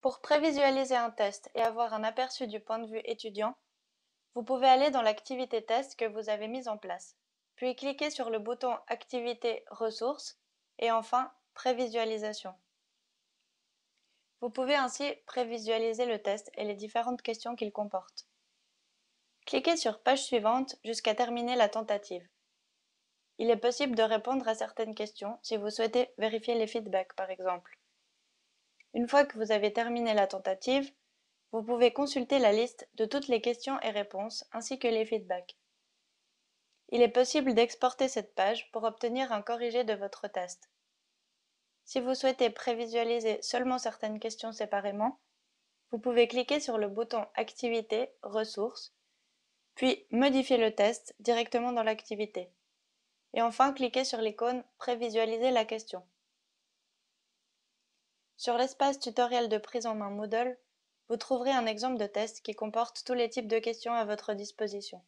Pour prévisualiser un test et avoir un aperçu du point de vue étudiant, vous pouvez aller dans l'activité test que vous avez mise en place, puis cliquer sur le bouton Activité Ressources et enfin Prévisualisation. Vous pouvez ainsi prévisualiser le test et les différentes questions qu'il comporte. Cliquez sur Page suivante jusqu'à terminer la tentative. Il est possible de répondre à certaines questions si vous souhaitez vérifier les feedbacks par exemple. Une fois que vous avez terminé la tentative, vous pouvez consulter la liste de toutes les questions et réponses ainsi que les feedbacks. Il est possible d'exporter cette page pour obtenir un corrigé de votre test. Si vous souhaitez prévisualiser seulement certaines questions séparément, vous pouvez cliquer sur le bouton Activité, Ressources, puis modifier le test directement dans l'activité. Et enfin, cliquez sur l'icône Prévisualiser la question. Sur l'espace tutoriel de prise en main Moodle, vous trouverez un exemple de test qui comporte tous les types de questions à votre disposition.